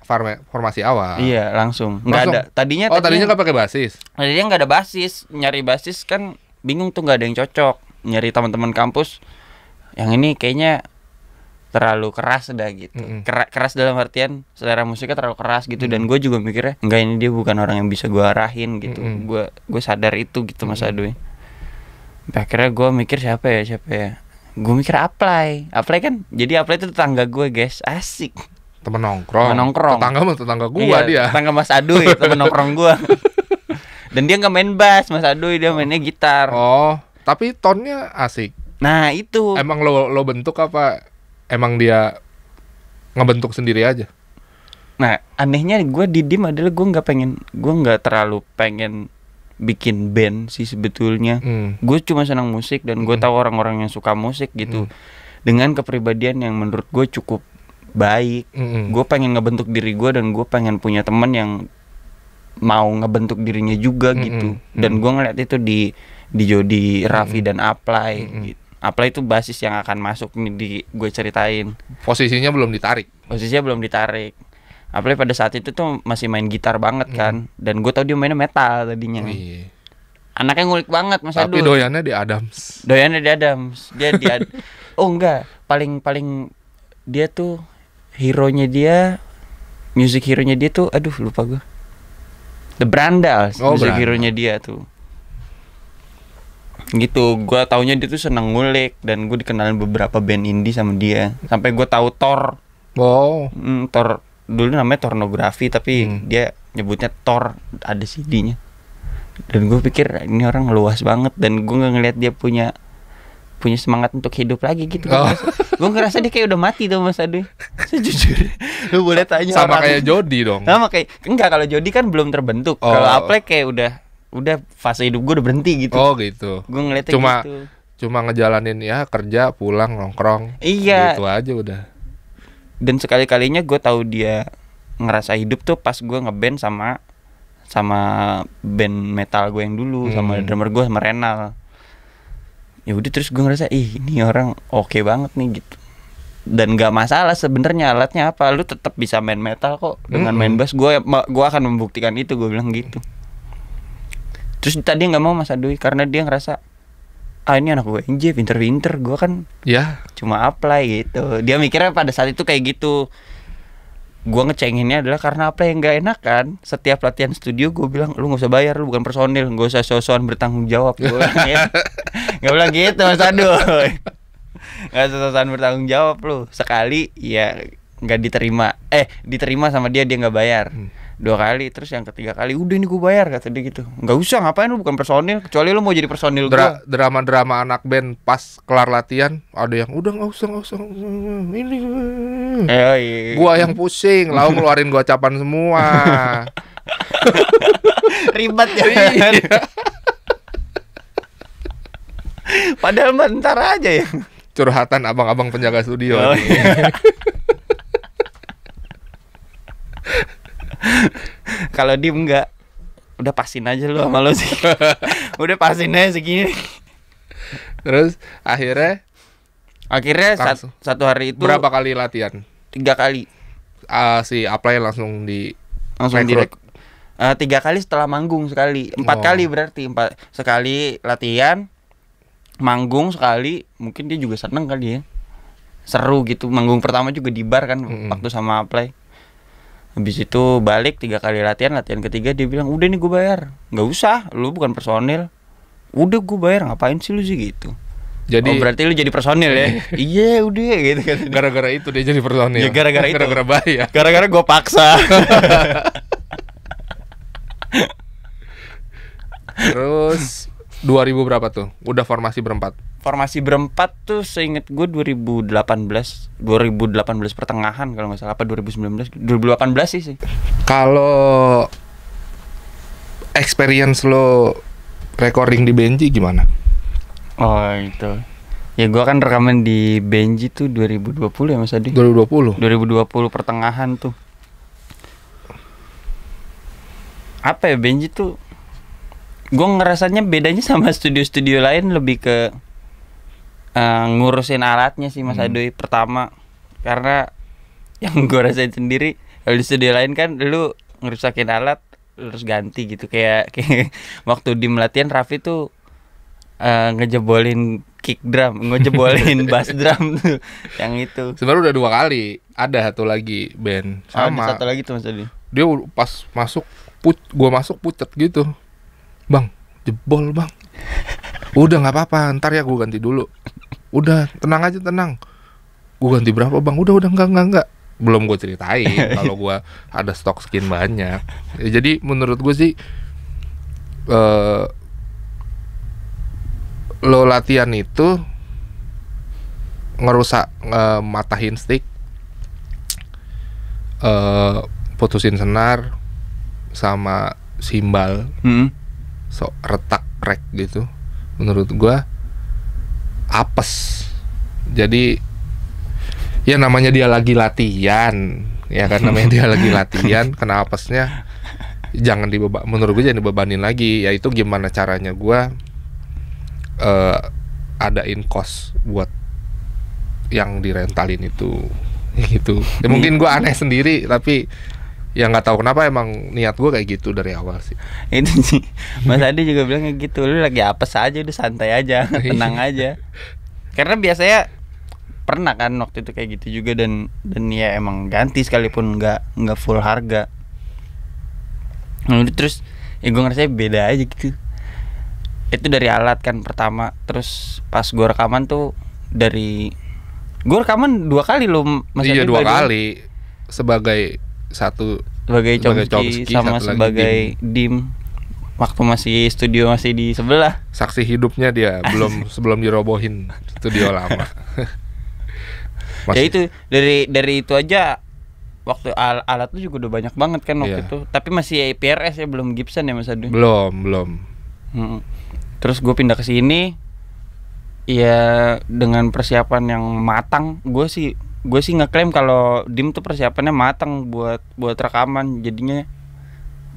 [SPEAKER 1] farme, formasi awal. Iya, langsung. nggak ada. Tadinya Oh, tadinya nggak pakai basis.
[SPEAKER 2] Tadinya nggak ada basis. Nyari basis kan bingung tuh nggak ada yang cocok. Nyari teman-teman kampus yang ini kayaknya terlalu keras udah gitu mm -hmm. Ker keras dalam artian selera musiknya terlalu keras gitu mm -hmm. dan gue juga mikirnya enggak ini dia bukan orang yang bisa gue arahin gitu mm -hmm. gue gue sadar itu gitu mm -hmm. mas Adwi akhirnya gue mikir siapa ya siapa ya gue mikir apply apply kan jadi apply itu tetangga gue guys
[SPEAKER 1] asik temen nongkrong temen nongkrong tetangga mas tetangga gue iya, dia tetangga
[SPEAKER 2] mas Adui temen nongkrong gue
[SPEAKER 1] dan dia nggak main bass mas Adui dia mainnya gitar oh tapi tonnya asik Nah itu. Emang lo lo bentuk apa? Emang dia ngebentuk sendiri aja?
[SPEAKER 2] Nah anehnya gue di dim adalah gue gak pengen, gue gak terlalu pengen bikin band sih sebetulnya. Hmm. Gue cuma senang musik dan gue hmm. tahu orang-orang yang suka musik gitu. Hmm. Dengan kepribadian yang menurut gue cukup baik. -hmm. Gue pengen ngebentuk diri gue dan gue pengen punya temen yang mau ngebentuk dirinya juga -hmm. gitu. Dan gue ngeliat itu di di Jody, Raffi -hmm. dan Apply -hmm. gitu apply itu basis yang akan masuk nih di gue ceritain posisinya belum ditarik posisinya belum ditarik apalagi pada saat itu tuh masih main gitar banget hmm. kan dan gue tau dia mainnya metal tadinya oh, iya. anaknya ngulik banget mas tapi Adul. doyannya di
[SPEAKER 1] Adams
[SPEAKER 2] doyannya di Adams dia di oh enggak paling paling dia tuh hero nya dia music hero nya dia tuh aduh lupa gue The Brandals oh, music hero nya dia tuh gitu gue taunya dia tuh seneng ngulik dan gue dikenalin beberapa band indie sama dia sampai gue tahu Thor wow mm, Thor dulu namanya Tornografi tapi hmm. dia nyebutnya Thor ada CD-nya dan gue pikir ini orang luas banget dan gue nggak ngeliat dia punya punya semangat untuk hidup lagi gitu oh. gue ngerasa dia kayak udah mati tuh mas deh sejujurnya lu boleh tanya sama kayak Jody dong sama kayak enggak kalau Jody kan belum terbentuk oh. kalau Aplek kayak udah udah fase hidup gue udah berhenti gitu. Oh gitu. Gue ngeliatnya cuma, gitu.
[SPEAKER 1] Cuma ngejalanin ya kerja pulang nongkrong. Iya. Gitu aja udah. Dan
[SPEAKER 2] sekali kalinya gue tahu dia ngerasa hidup tuh pas gue ngeband sama sama band metal gue yang dulu hmm. sama drummer gue sama Renal ya udah terus gue ngerasa ih ini orang oke okay banget nih gitu dan gak masalah sebenarnya alatnya apa lu tetap bisa main metal kok dengan -hmm. main bass gue gue akan membuktikan itu gue bilang gitu terus tadi nggak mau Mas Adui karena dia ngerasa ah ini anak gue NJ pinter-pinter gue kan ya cuma apply gitu dia mikirnya pada saat itu kayak gitu gue ngecenginnya adalah karena apply yang gak enak kan setiap latihan studio gue bilang lu gak usah bayar lu bukan personil gak usah sosokan bertanggung jawab gue nggak gitu. bilang gitu mas Adui nggak sosokan bertanggung jawab lu sekali ya nggak diterima eh diterima sama dia dia nggak bayar hmm dua kali terus yang ketiga kali udah ini gue
[SPEAKER 1] bayar kata dia gitu nggak usah ngapain lu bukan personil kecuali lu mau jadi personil Dra gua. drama drama anak band pas kelar latihan ada yang udah nggak usah nggak usah ini eh, iya. gua yang pusing lau ngeluarin gua capan semua
[SPEAKER 2] ribet ya iya. padahal bentar aja ya
[SPEAKER 1] curhatan abang-abang penjaga studio oh, kalau dia enggak
[SPEAKER 2] udah pasin aja lu sama lu sih udah pasin aja segini
[SPEAKER 1] terus akhirnya akhirnya sat, satu hari itu berapa kali latihan tiga kali uh, si apply langsung di langsung di uh, eh, tiga kali
[SPEAKER 2] setelah manggung sekali empat oh. kali berarti empat sekali latihan manggung sekali mungkin dia juga seneng kali ya seru gitu manggung pertama juga di bar kan mm -hmm. waktu sama apply habis itu balik tiga kali latihan latihan ketiga dia bilang udah nih gue bayar nggak usah lu bukan personil udah gue bayar ngapain sih lu sih gitu jadi oh, berarti lu jadi personil ya iya udah gitu kan gara-gara itu dia jadi personil ya gara-gara itu gara-gara bayar gara-gara gue paksa
[SPEAKER 1] terus 2000 berapa tuh udah formasi berempat
[SPEAKER 2] formasi berempat tuh seinget gue 2018 2018 pertengahan
[SPEAKER 1] kalau nggak salah apa 2019 2018 sih sih kalau experience lo recording di Benji gimana oh
[SPEAKER 2] itu ya gue kan rekaman di Benji tuh 2020 ya Mas Adi 2020 2020 pertengahan tuh apa ya Benji tuh gue ngerasanya bedanya sama studio-studio lain lebih ke uh, ngurusin alatnya sih Mas hmm. Adoy pertama karena yang gue rasain sendiri kalau di studio lain kan lu ngerusakin alat terus ganti gitu kayak, kayak waktu di melatihan Raffi tuh uh, ngejebolin
[SPEAKER 1] kick drum, ngejebolin bass drum tuh yang itu. Sebenarnya udah dua kali, ada satu lagi band sama. Ada satu lagi tuh Mas Adoy Dia pas masuk put, gue masuk pucet gitu. Bang, jebol, Bang. Udah nggak apa-apa, ntar ya gue ganti dulu udah tenang aja tenang gue ganti berapa bang udah udah enggak enggak enggak belum gue ceritain kalau gue ada stok skin banyak ya, jadi menurut gue sih uh, lo latihan itu ngerusak uh, matahin stick uh, putusin senar sama simbal hmm. so retak crack gitu menurut gue apes jadi ya namanya dia lagi latihan ya kan namanya dia lagi latihan kena apesnya jangan dibebak menurut gue jangan dibebanin lagi yaitu gimana caranya gue uh, in cost buat yang direntalin itu itu, ya, mungkin gue aneh sendiri tapi ya nggak tahu kenapa emang niat gue kayak gitu dari awal sih itu sih mas Adi juga bilang kayak gitu lu lagi apa saja udah santai aja tenang aja
[SPEAKER 2] karena biasanya pernah kan waktu itu kayak gitu juga dan dan ya emang ganti sekalipun nggak nggak full harga lalu nah, terus ya gue ngerasa beda aja gitu itu dari alat kan pertama terus pas gue rekaman tuh dari gue rekaman dua kali lo mas iya dua kali
[SPEAKER 1] sebagai satu sebagai Chomsky, Chomsky sama sebagai Dim. waktu masih studio masih di sebelah saksi hidupnya dia belum sebelum dirobohin studio lama ya masih. ya itu
[SPEAKER 2] dari dari itu aja waktu al alat tuh juga udah banyak banget kan waktu yeah. itu tapi masih iprs ya belum Gibson ya Mas dulu belum belum hmm. terus gue pindah ke sini ya dengan persiapan yang matang gue sih gue sih ngeklaim kalau Dim tuh persiapannya matang buat buat rekaman jadinya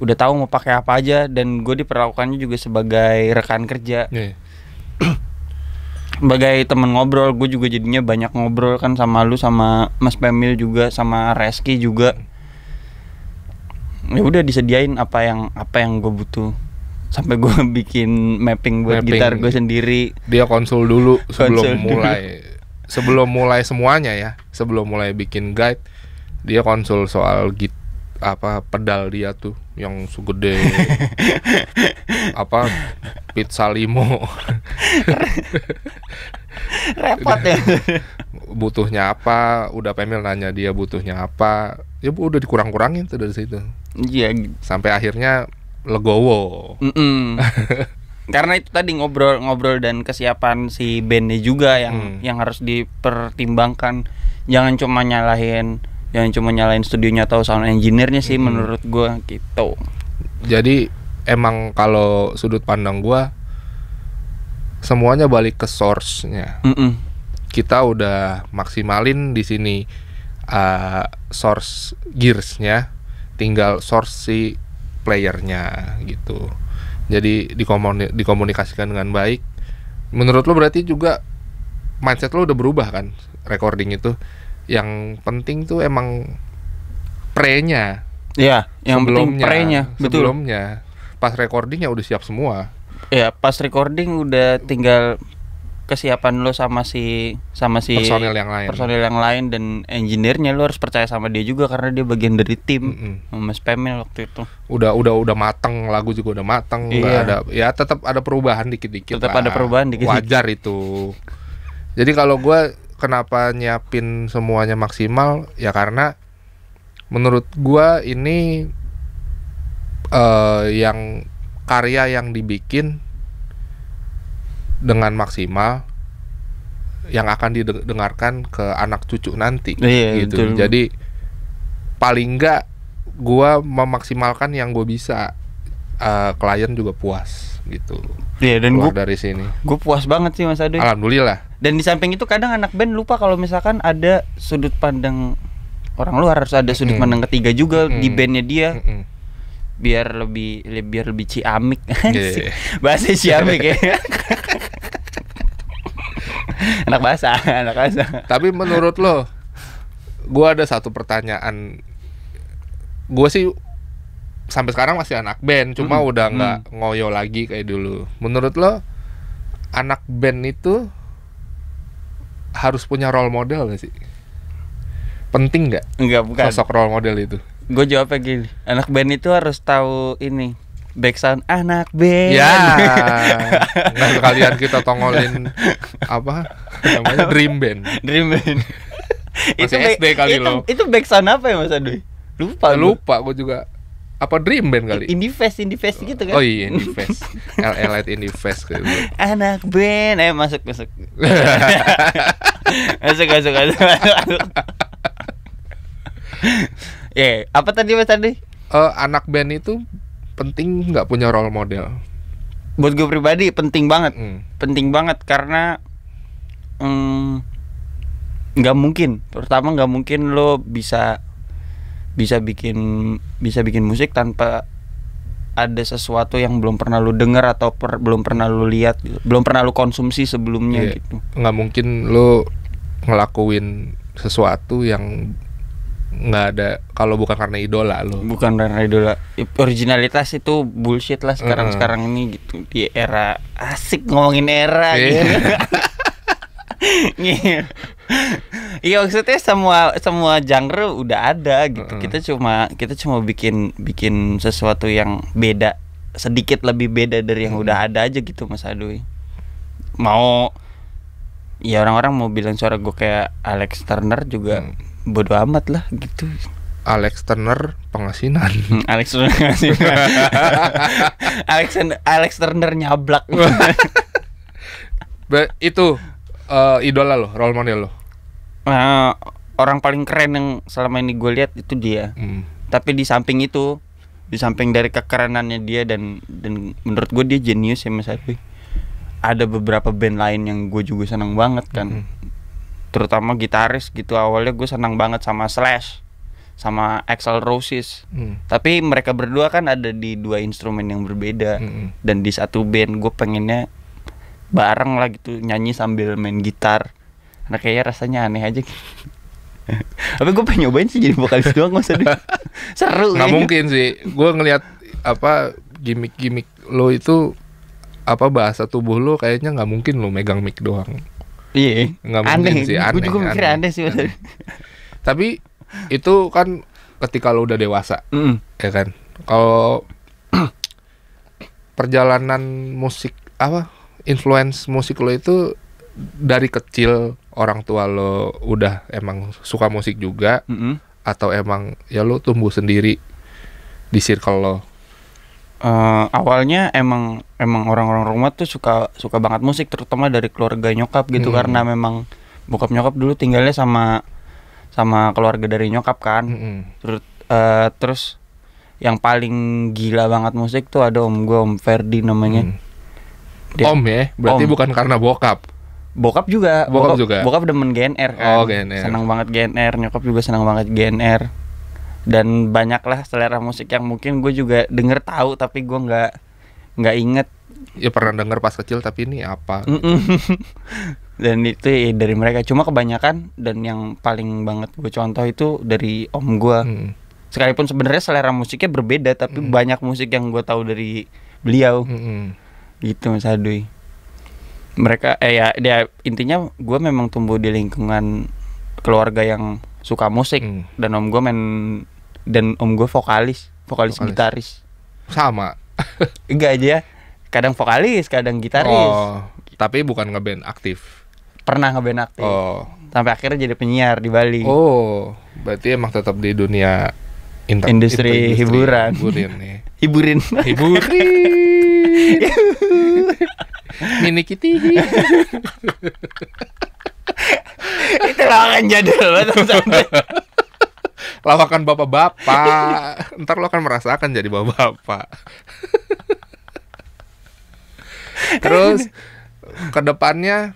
[SPEAKER 2] udah tahu mau pakai apa aja dan gue diperlakukannya juga sebagai rekan kerja yeah. sebagai temen ngobrol gue juga jadinya banyak ngobrol kan sama lu sama Mas Pemil juga sama Reski juga ya udah disediain apa yang apa yang gue butuh sampai gue bikin mapping buat mapping. gitar gue
[SPEAKER 1] sendiri dia konsul dulu sebelum konsul mulai dulu sebelum mulai semuanya ya, sebelum mulai bikin guide, dia konsul soal git apa pedal dia tuh yang segede apa pizza limo repot ya butuhnya apa udah pemil nanya dia butuhnya apa ya bu udah dikurang-kurangin tuh dari situ iya yeah. sampai akhirnya
[SPEAKER 2] legowo mm -mm. karena itu tadi ngobrol-ngobrol dan kesiapan si bandnya juga yang hmm. yang harus dipertimbangkan jangan cuma nyalahin jangan cuma nyalahin studionya atau sound engineernya sih hmm. menurut gue gitu jadi
[SPEAKER 1] emang kalau sudut pandang gue semuanya balik ke source-nya mm -mm. kita udah maksimalin di sini uh, source gearsnya tinggal source si playernya gitu jadi dikomuni dikomunikasikan dengan baik menurut lo berarti juga mindset lo udah berubah kan recording itu yang penting tuh emang pre-nya Iya, yang sebelumnya, pre-nya, Sebelumnya, pas recording ya udah siap semua.
[SPEAKER 2] Ya, pas recording udah tinggal kesiapan lo sama si sama si personil yang lain personil yang lain dan engineer lo harus percaya sama
[SPEAKER 1] dia juga karena dia bagian dari tim mm -hmm. Mas Pemil waktu itu udah udah udah mateng lagu juga udah mateng iya. Gak ada ya tetap ada perubahan dikit-dikit tetap ada perubahan dikit wajar itu jadi kalau gue kenapa nyiapin semuanya maksimal ya karena menurut gue ini uh, yang karya yang dibikin dengan maksimal yang akan didengarkan ke anak cucu nanti iya, iya gitu. Betul. Jadi paling enggak gua memaksimalkan yang gue bisa uh, klien juga puas gitu. Iya dan gua, dari sini.
[SPEAKER 2] Gue puas banget sih Mas Ade.
[SPEAKER 1] Alhamdulillah.
[SPEAKER 2] Dan di samping itu kadang anak band lupa kalau misalkan ada sudut pandang orang luar harus ada sudut mm. pandang ketiga juga mm. di bandnya dia. Mm biar lebih biar lebih ciamik yeah. Iya, iya. bahasa ciamik ya
[SPEAKER 1] anak bahasa anak bahasa tapi menurut lo gue ada satu pertanyaan gue sih sampai sekarang masih anak band cuma hmm. udah nggak hmm. ngoyo lagi kayak dulu menurut lo anak band itu harus punya role model gak sih penting nggak nggak bukan sosok
[SPEAKER 2] role model itu gue jawabnya gini anak
[SPEAKER 1] band itu harus tahu
[SPEAKER 2] ini back
[SPEAKER 1] anak band ya nah, kalian kita tongolin apa namanya dream band dream band itu SD kali itu, lo itu
[SPEAKER 2] back sound apa ya mas Adui lupa lupa gue juga apa Dream Band kali? Indie Fest, Indie Fest gitu kan? Oh iya Indie Fest, elite Indie Fest gitu. Anak band, eh masuk masuk. masuk masuk masuk. masuk.
[SPEAKER 1] Ya, yeah. apa tadi Mas tadi? Uh, eh, anak band itu penting nggak
[SPEAKER 2] punya role model. Buat gue pribadi penting banget, mm. penting banget karena mm, nggak mm, mungkin, pertama nggak mungkin lo bisa bisa bikin bisa bikin musik tanpa ada sesuatu yang belum pernah lu denger atau per, belum pernah lu lihat gitu. belum pernah lu konsumsi sebelumnya yeah. gitu
[SPEAKER 1] nggak mungkin lo ngelakuin sesuatu yang nggak ada kalau bukan karena idola lo bukan karena idola originalitas itu bullshit
[SPEAKER 2] lah sekarang sekarang ini gitu di era asik ngomongin era yeah. gitu iya maksudnya semua semua genre udah ada gitu kita cuma kita cuma bikin bikin sesuatu yang beda sedikit lebih beda dari yang hmm. udah ada aja gitu mas Adui mau ya orang-orang mau bilang suara gue kayak Alex Turner juga hmm bodo amat lah gitu
[SPEAKER 1] Alex Turner pengasinan. Hmm, Alex Turner pengasinan. Alex Alex Turner nyablak. Be, itu
[SPEAKER 2] uh, idola lo, role model lo. nah, orang paling keren yang selama ini gue lihat itu dia. Hmm. Tapi di samping itu, di samping dari kekerenannya dia dan dan menurut gue dia jenius ya Mas Abi. Ada beberapa band lain yang gue juga senang banget kan. Hmm terutama gitaris gitu awalnya gue senang banget sama Slash sama Axel Roses hmm. tapi mereka berdua kan ada di dua instrumen yang berbeda hmm. dan di satu band gue pengennya bareng lah gitu nyanyi sambil main gitar karena kayaknya rasanya aneh aja tapi gue pengen nyobain sih jadi
[SPEAKER 1] vokalis doang masa
[SPEAKER 2] seru nggak iya. mungkin
[SPEAKER 1] sih gue ngelihat apa gimmick-gimmick lo itu apa bahasa tubuh lo kayaknya nggak mungkin lo megang mic doang Iya. Enggak mungkin aneh. sih, aneh. Gue aneh, aneh sih. Aneh. Tapi itu kan ketika lo udah dewasa, -mm. ya kan. Kalau perjalanan musik apa influence musik lo itu dari kecil orang tua lo udah emang suka musik juga mm -hmm. atau emang ya lo tumbuh sendiri di circle lo uh,
[SPEAKER 2] awalnya emang emang orang-orang rumah tuh suka suka banget musik terutama dari keluarga nyokap gitu hmm. karena memang bokap nyokap dulu tinggalnya sama sama keluarga dari nyokap kan hmm. terus uh, eh, terus yang paling gila banget musik tuh ada om gue om Ferdi namanya hmm.
[SPEAKER 1] Dia, om ya berarti om. bukan karena
[SPEAKER 2] bokap bokap juga bokap, bokap juga bokap demen GNR kan oh, GNR. senang banget GNR nyokap juga senang banget GNR dan banyaklah selera musik yang mungkin gue juga denger tahu tapi gue nggak nggak inget ya pernah denger pas kecil tapi ini apa dan itu ya, dari mereka cuma kebanyakan dan yang paling banget gue contoh itu dari om gue hmm. sekalipun sebenarnya selera musiknya berbeda tapi hmm. banyak musik yang gue tahu dari beliau hmm. gitu mas Adui mereka eh ya dia intinya gue memang tumbuh di lingkungan keluarga yang suka musik hmm. dan om gue main dan om gue vokalis, vokalis, vokalis. gitaris. Sama. Enggak aja. Kadang vokalis, kadang gitaris. Oh, tapi bukan ngeband aktif. Pernah ngeband aktif. Oh. Sampai akhirnya jadi penyiar di Bali. Oh, berarti emang tetap
[SPEAKER 1] di dunia industri, industri hiburan. Hiburin nih. Hiburin. Hiburin. Mini Kitty itu lawakan jadul banget lawakan bapak-bapak ntar lo akan merasakan jadi bapak-bapak terus kedepannya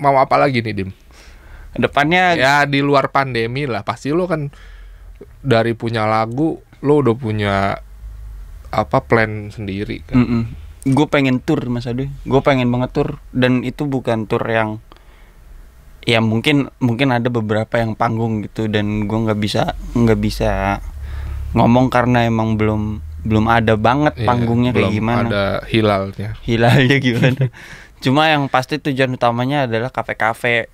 [SPEAKER 1] mau apa lagi nih dim depannya ya di luar pandemi lah pasti lo kan dari punya lagu lo udah punya apa plan
[SPEAKER 2] sendiri kan mm -mm. gue pengen tour mas Ade gue pengen banget tour dan itu bukan tour yang ya mungkin mungkin ada beberapa yang panggung gitu dan gue nggak bisa nggak bisa ngomong karena emang belum belum ada banget yeah, panggungnya kayak gimana ada
[SPEAKER 1] hilalnya hilalnya gimana
[SPEAKER 2] cuma yang pasti tujuan utamanya adalah kafe-kafe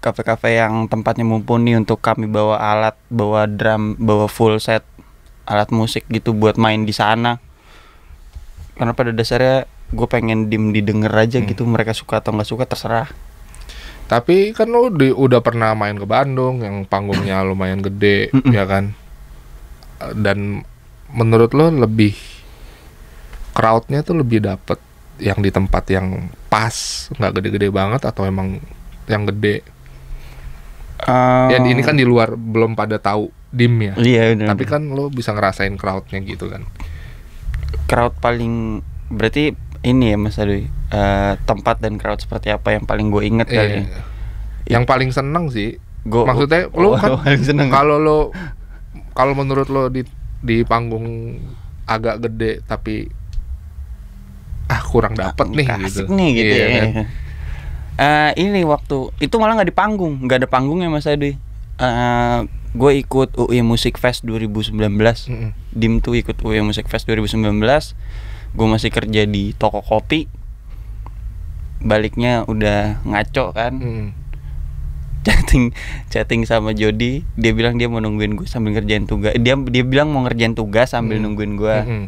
[SPEAKER 2] kafe-kafe yang tempatnya mumpuni untuk kami bawa alat bawa drum bawa full set alat musik gitu buat main di sana karena pada dasarnya gue pengen dim didengar aja hmm. gitu mereka suka atau nggak suka terserah
[SPEAKER 1] tapi kan lu di, udah pernah main ke Bandung yang panggungnya lumayan gede, ya kan? Dan menurut lo lebih crowdnya tuh lebih dapet yang di tempat yang pas, nggak gede-gede banget atau emang yang gede? Um, ya ini kan di luar belum pada tahu dim ya. Iya. iya Bener. Tapi kan lo bisa ngerasain crowdnya gitu kan. Crowd
[SPEAKER 2] paling berarti ini ya Mas Adi? uh, tempat dan crowd seperti apa yang paling gue inget iya, kali ya? iya. iya.
[SPEAKER 1] yang paling seneng sih Gua, maksudnya oh, lo kan kalau lo kalau menurut lo di di panggung agak gede tapi ah kurang ah, dapet nih asik gitu. nih gitu iya, ya. Kan? Uh,
[SPEAKER 2] ini waktu itu malah nggak di panggung, nggak ada panggungnya Mas Adi. Uh, eh, gue ikut UI Music Fest 2019. Mm -hmm. Dim tuh ikut UI Music Fest 2019. Gue masih kerja di toko kopi baliknya udah ngaco kan hmm. chatting chatting sama Jody dia bilang dia mau nungguin gue sambil ngerjain tugas dia dia bilang mau ngerjain tugas sambil hmm. nungguin gue hmm.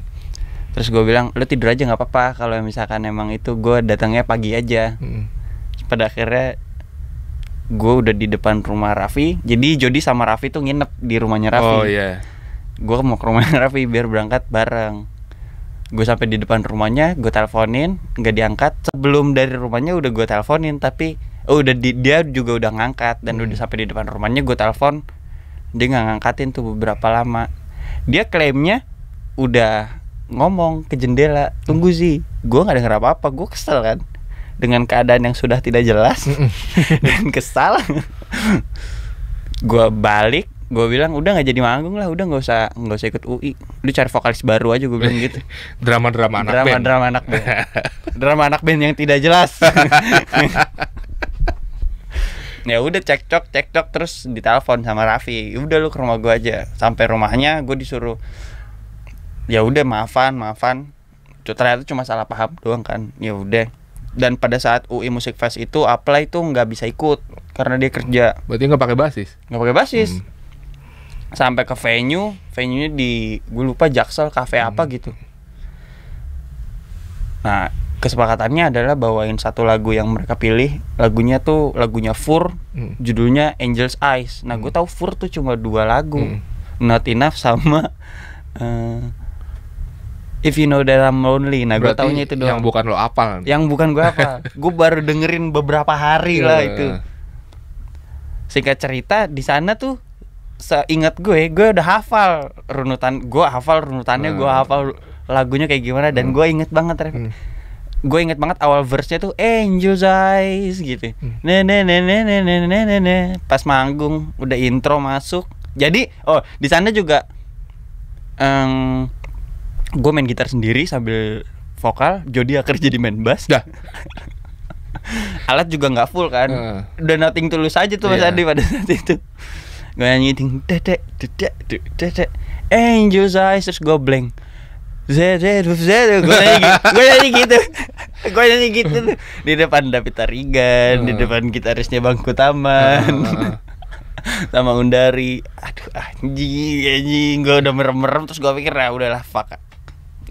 [SPEAKER 2] terus gue bilang lo tidur aja nggak apa-apa kalau misalkan emang itu gue datangnya pagi aja hmm. pada akhirnya gue udah di depan rumah Raffi jadi Jody sama Raffi tuh nginep di rumahnya Raffi oh, yeah. gue mau ke rumah Raffi biar berangkat bareng gue sampai di depan rumahnya gue teleponin nggak diangkat sebelum dari rumahnya udah gue teleponin tapi oh, udah di, dia juga udah ngangkat dan hmm. udah sampai di depan rumahnya gue telepon dia nggak ngangkatin tuh beberapa lama dia klaimnya udah ngomong ke jendela tunggu sih gue nggak dengar apa apa gue kesel kan dengan keadaan yang sudah tidak jelas dan kesal gue balik gue bilang udah nggak jadi manggung lah udah nggak usah nggak usah ikut UI lu cari vokalis baru aja gue bilang gitu drama drama anak drama band. drama anak band drama anak band yang tidak jelas ya udah cekcok cekcok terus ditelepon sama Raffi ya udah lu ke rumah gue aja sampai rumahnya gue disuruh ya udah maafan maafan ternyata cuma salah paham doang kan ya udah dan pada saat UI Music Fest itu apply tuh nggak bisa ikut karena dia kerja berarti nggak pakai basis nggak pakai basis hmm sampai ke venue venue nya di gue lupa Jaksel kafe hmm. apa gitu nah kesepakatannya adalah bawain satu lagu yang mereka pilih lagunya tuh lagunya Fur hmm. judulnya Angels Eyes nah gue hmm. tahu Fur tuh cuma dua lagu hmm. Not Enough sama uh, If You Know That I'm Lonely nah gue taunya itu doang yang bukan lo apa, yang bukan gue apa. gue baru dengerin beberapa hari yeah. lah iya. itu singkat cerita di sana tuh seingat gue gue udah hafal runutan gue hafal runutannya hmm. gue hafal lagunya kayak gimana dan hmm. gue inget banget Ref hmm. gue inget banget awal verse-nya tuh Angel's Eyes gitu hmm. ne ne ne ne ne ne ne ne ne pas manggung udah intro masuk jadi oh di sana juga um, gue main gitar sendiri sambil vokal Jody akhir jadi main bass dah alat juga nggak full kan uh. udah nothing tulus aja tuh yeah. mas iya. Adi pada saat itu gue nyanyi ding dedek dedek dedek angels eyes terus gue blank Zed, Zed, gue nyanyi gitu, gue nyanyi gitu, gue nyanyi gitu tuh. di depan David Tarigan, uh. di hmm. depan gitarisnya Bang Kutaman, uh, uh, sama Undari, aduh anjing, anjing, gue udah merem-merem terus gue pikir ya udahlah fuck,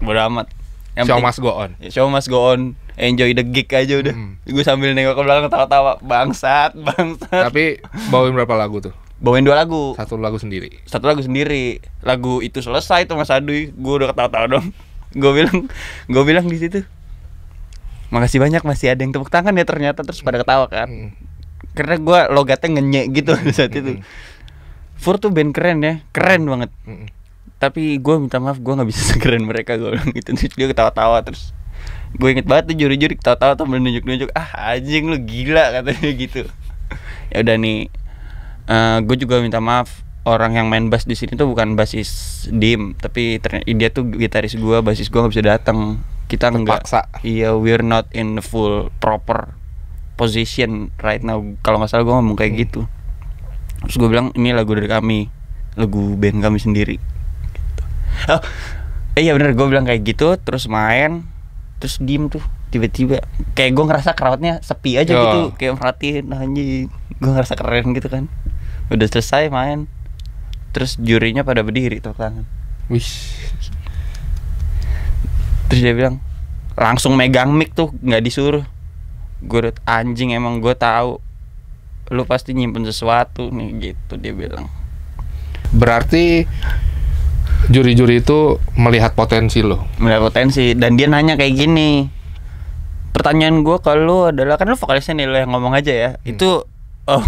[SPEAKER 2] bodo amat. Yang show mas go on. Ya, show mas go on, enjoy the gig aja udah. Hmm. Gue sambil nengok ke belakang tawa tawa bangsat, bangsat. Tapi bawain berapa lagu tuh? bawain dua lagu satu lagu sendiri satu lagu sendiri lagu itu selesai tuh Mas Adui gue udah ketawa-tawa dong gue bilang gue bilang di situ makasih banyak masih ada yang tepuk tangan ya ternyata terus pada ketawa kan hmm. karena gue logatnya ngenyek gitu hmm. saat itu hmm. Fur tuh band keren ya keren banget hmm. tapi gue minta maaf gue nggak bisa sekeren mereka gue bilang gitu terus dia ketawa-tawa terus gue inget banget tuh juri-juri ketawa-tawa tuh menunjuk nunjuk ah anjing lu gila katanya gitu ya udah nih uh, eh, gue juga minta maaf orang yang main bass di sini tuh bukan basis Dim tapi dia tuh gitaris gue basis gue nggak bisa datang kita nggak iya we're not in the full proper position right now kalau nggak salah gue ngomong kayak hmm. gitu terus gue bilang ini lagu dari kami lagu band kami sendiri gitu. oh, iya bener gue bilang kayak gitu terus main terus dim tuh tiba-tiba kayak gue ngerasa kerawatnya sepi aja oh. gitu kayak merhatiin anjing gue ngerasa keren gitu kan udah selesai main terus jurinya pada berdiri tuh tangan
[SPEAKER 1] wish terus
[SPEAKER 2] dia bilang langsung megang mic tuh nggak disuruh gue anjing emang gue tahu lu pasti nyimpen sesuatu nih gitu dia bilang
[SPEAKER 1] berarti juri-juri itu melihat potensi lo melihat potensi dan
[SPEAKER 2] dia nanya kayak gini pertanyaan gue kalau adalah kan lu vokalisnya nih lo yang ngomong aja ya hmm. itu oh,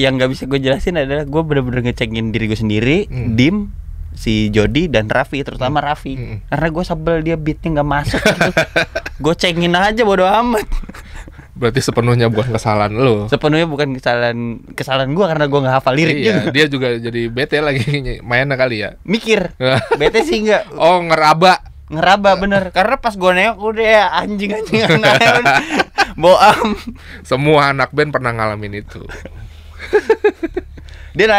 [SPEAKER 2] yang nggak bisa gue jelasin adalah gue bener-bener ngecekin diri gue sendiri hmm. dim si Jody dan Raffi terutama hmm. Raffi hmm. karena gue sebel dia beatnya nggak masuk gitu. gue cengin aja bodo amat
[SPEAKER 1] berarti sepenuhnya bukan kesalahan lo
[SPEAKER 2] sepenuhnya bukan kesalahan kesalahan gue karena gue nggak hafal lirik iya, juga. dia juga jadi bete lagi mainnya kali ya mikir bete sih enggak oh ngeraba ngeraba bener karena pas gue nengok udah ya anjing anjing
[SPEAKER 1] boam semua anak band pernah ngalamin itu
[SPEAKER 2] dia na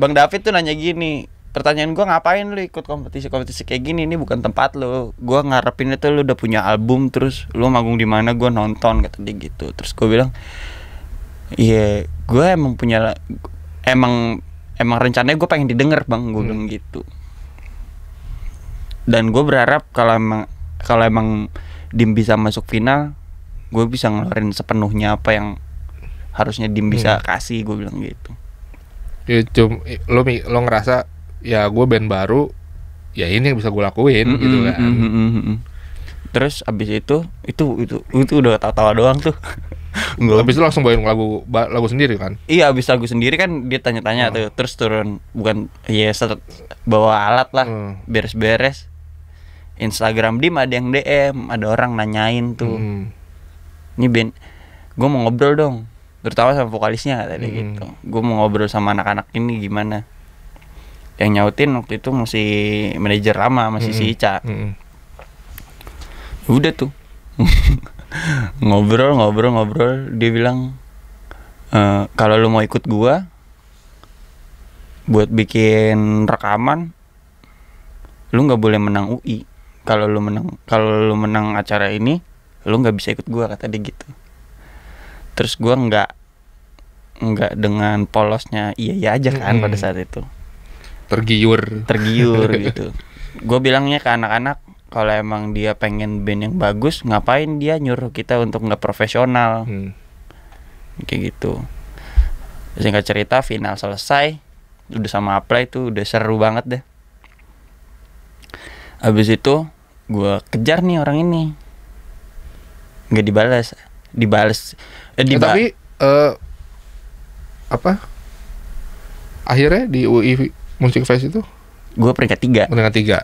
[SPEAKER 2] Bang David tuh nanya gini, pertanyaan gue ngapain lu ikut kompetisi kompetisi kayak gini ini bukan tempat lu gue ngarepin itu lu udah punya album terus lu manggung di mana gue nonton kata dia gitu terus gue bilang iya yeah, gue emang punya emang emang rencananya gue pengen didengar bang gue hmm. gitu dan gue berharap kalau emang kalau emang dim bisa masuk final gue bisa ngeluarin sepenuhnya apa yang
[SPEAKER 1] harusnya Dim bisa hmm. kasih gue bilang gitu ya, cum, lo lo ngerasa ya gue band baru ya ini yang bisa gue lakuin mm -hmm, gitu kan mm -hmm, mm -hmm. terus abis itu itu itu itu udah tawa-tawa doang tuh Gua... Abis itu langsung bawain lagu lagu sendiri kan?
[SPEAKER 2] Iya, abis lagu sendiri kan dia tanya-tanya hmm. tuh, terus turun bukan ya set, bawa alat lah, hmm. beres-beres. Hmm. Instagram Dim ada yang DM, ada orang nanyain tuh. Hmm. Ini band gue mau ngobrol dong terutama sama vokalisnya tadi hmm. gitu gue mau ngobrol sama anak-anak ini gimana yang nyautin waktu itu masih manajer lama masih hmm. si Ica hmm. Ya udah tuh ngobrol ngobrol ngobrol dia bilang e, kalau lu mau ikut gua buat bikin rekaman lu nggak boleh menang UI kalau lu menang kalau lu menang acara ini lu nggak bisa ikut gua kata dia gitu terus gue nggak nggak dengan polosnya iya iya aja kan hmm. pada saat itu
[SPEAKER 1] tergiur tergiur gitu
[SPEAKER 2] gue bilangnya ke anak-anak kalau emang dia pengen band yang bagus ngapain dia nyuruh kita untuk nggak profesional hmm. kayak gitu singkat cerita final selesai udah sama apply itu udah seru banget deh habis itu gue kejar nih orang ini nggak dibalas dibalas Eh, di ya,
[SPEAKER 1] tapi uh, apa? Akhirnya di UI Music Fest itu gue peringkat tiga. Peringkat tiga.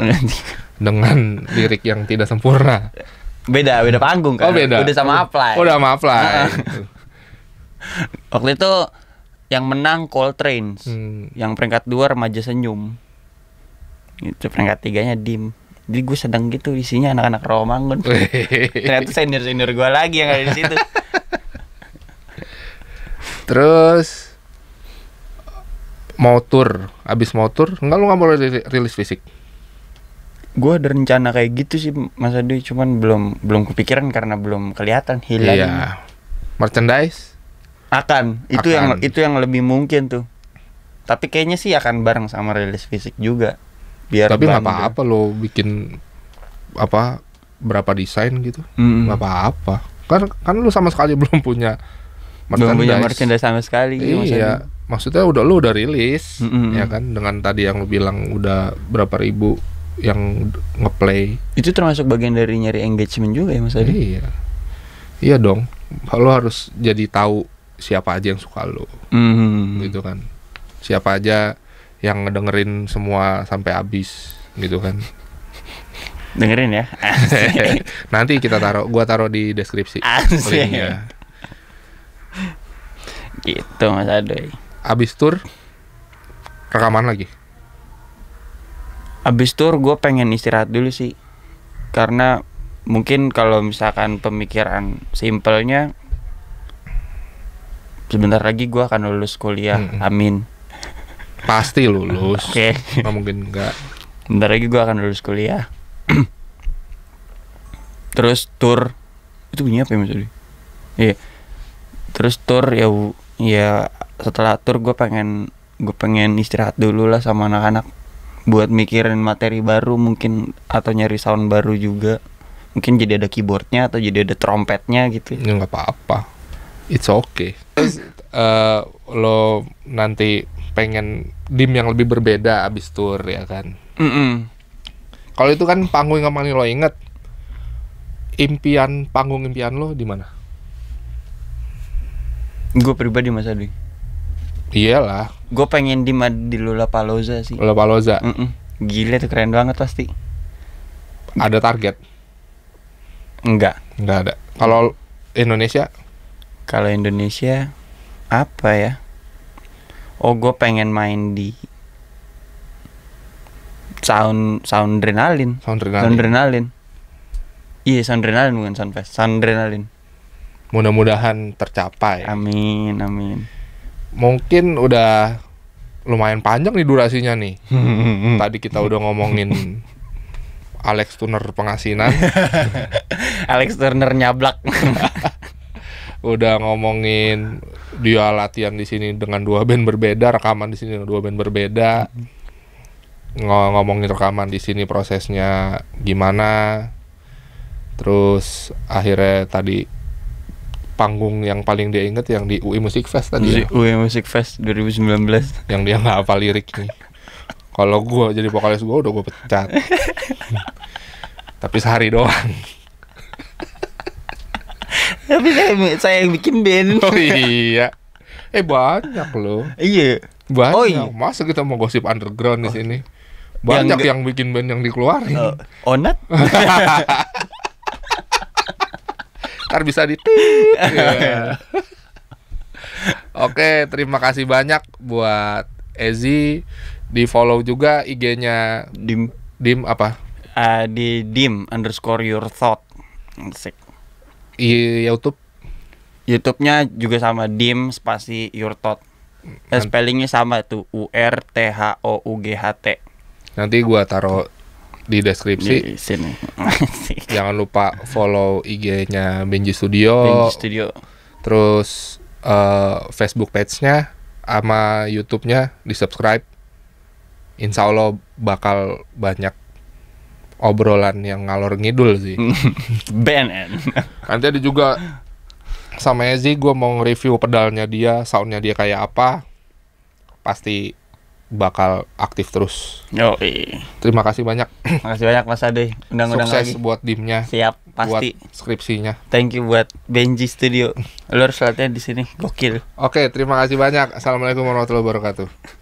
[SPEAKER 1] Dengan lirik yang tidak sempurna. Beda, beda panggung oh, kan. Oh, beda. Udah sama Apply. Oh, udah sama Apply.
[SPEAKER 2] Waktu itu yang menang Coltrane, hmm. yang peringkat dua Remaja Senyum. Itu peringkat tiganya Dim jadi gue sedang gitu isinya anak-anak Romangun ternyata senior senior gue lagi yang ada di situ
[SPEAKER 1] terus mau tour abis mau tour enggak lu nggak boleh rilis fisik gue ada rencana kayak gitu sih
[SPEAKER 2] Mas Adi cuman belum belum kepikiran karena belum kelihatan hilang iya. merchandise akan itu akan. yang itu yang lebih mungkin tuh tapi kayaknya sih akan bareng
[SPEAKER 1] sama rilis fisik juga biar tapi nggak apa-apa gitu. lo bikin apa berapa desain gitu nggak mm -hmm. apa-apa kan kan lu sama sekali belum punya merchandise. belum punya merchandise sama sekali iya maksudnya, maksudnya udah lu udah rilis mm -hmm. ya kan dengan tadi yang lu bilang udah berapa ribu yang ngeplay itu termasuk bagian dari nyari engagement juga ya mas Adi iya iya dong lo harus jadi tahu siapa aja yang suka lo mm -hmm. gitu kan siapa aja yang ngedengerin semua sampai habis gitu kan dengerin ya nanti kita taruh gua taruh di deskripsi linknya Gitu Mas Adoy. Abis tour rekaman lagi.
[SPEAKER 2] Abis tour gue pengen istirahat dulu sih. Karena mungkin kalau misalkan pemikiran simpelnya sebentar lagi gue akan lulus kuliah. Hmm. Amin. Pasti lulus. Oke. okay. mungkin enggak. Bentar lagi gue akan lulus kuliah. Terus tour itu bunyi apa ya maksudnya? Iya. Terus tour ya ya setelah tur gue pengen gue pengen istirahat dulu lah sama anak-anak buat mikirin materi baru mungkin atau nyari sound baru juga mungkin jadi ada keyboardnya atau jadi ada trompetnya gitu ya nggak apa-apa
[SPEAKER 1] it's okay terus uh, lo nanti pengen dim yang lebih berbeda abis tour ya kan mm -mm. kalau itu kan panggung yang paling lo inget impian panggung impian lo di mana
[SPEAKER 2] Gue pribadi Mas Adi. Iyalah. Gue pengen di di paloza sih. Paloza. Mm -mm. Gila tuh keren banget pasti. Ada target? Enggak. Enggak ada. Kalau Indonesia? Kalau Indonesia apa ya? Oh, gue pengen main di sound sound adrenalin. Sound adrenalin. Sound adrenalin. Iya, sound adrenalin bukan sound fest. Sound adrenalin mudah-mudahan tercapai
[SPEAKER 1] amin amin mungkin udah lumayan panjang nih durasinya nih tadi kita udah ngomongin Alex Turner pengasinan Alex Turner nyablak udah ngomongin dua latihan di sini dengan dua band berbeda, rekaman di sini dengan dua band berbeda. Ng ngomongin rekaman di sini prosesnya gimana. Terus akhirnya tadi panggung yang paling dia inget yang di UI e Music Fest tadi ya. UI e Music Fest 2019 yang dia nggak apa lirik nih kalau gue jadi vokalis gue udah gue pecat tapi sehari doang tapi saya, saya yang bikin band oh iya eh banyak loh iya banyak oh, iya. masa kita mau gosip underground di oh. sini banyak yang, yang bikin band yang dikeluarin uh, onat ntar bisa di iya. Oke, terima kasih banyak buat Ezi. Di follow juga IG-nya Dim. Dim apa? Uh, di Dim underscore
[SPEAKER 2] your thought. Sik. I YouTube. YouTube-nya juga sama Dim spasi your thought. spellingnya sama tuh U R T H O
[SPEAKER 1] U G H T. Nanti gua taruh di deskripsi. Di sini. Jangan lupa follow IG-nya Benji Studio. Benji Studio. Terus uh, Facebook page-nya sama YouTube-nya di subscribe. Insya Allah bakal banyak obrolan yang ngalor ngidul sih. BNN. Nanti ada juga sama Ezi gue mau nge-review pedalnya dia, soundnya dia kayak apa. Pasti bakal aktif terus. Yo, Terima kasih banyak. Terima kasih banyak Mas Ade. Undang-undang Sukses lagi. buat dimnya. Siap, pasti.
[SPEAKER 2] Buat skripsinya. Thank you buat Benji Studio. Lu harus di sini. Gokil.
[SPEAKER 1] Oke, terima kasih banyak. Assalamualaikum warahmatullahi wabarakatuh.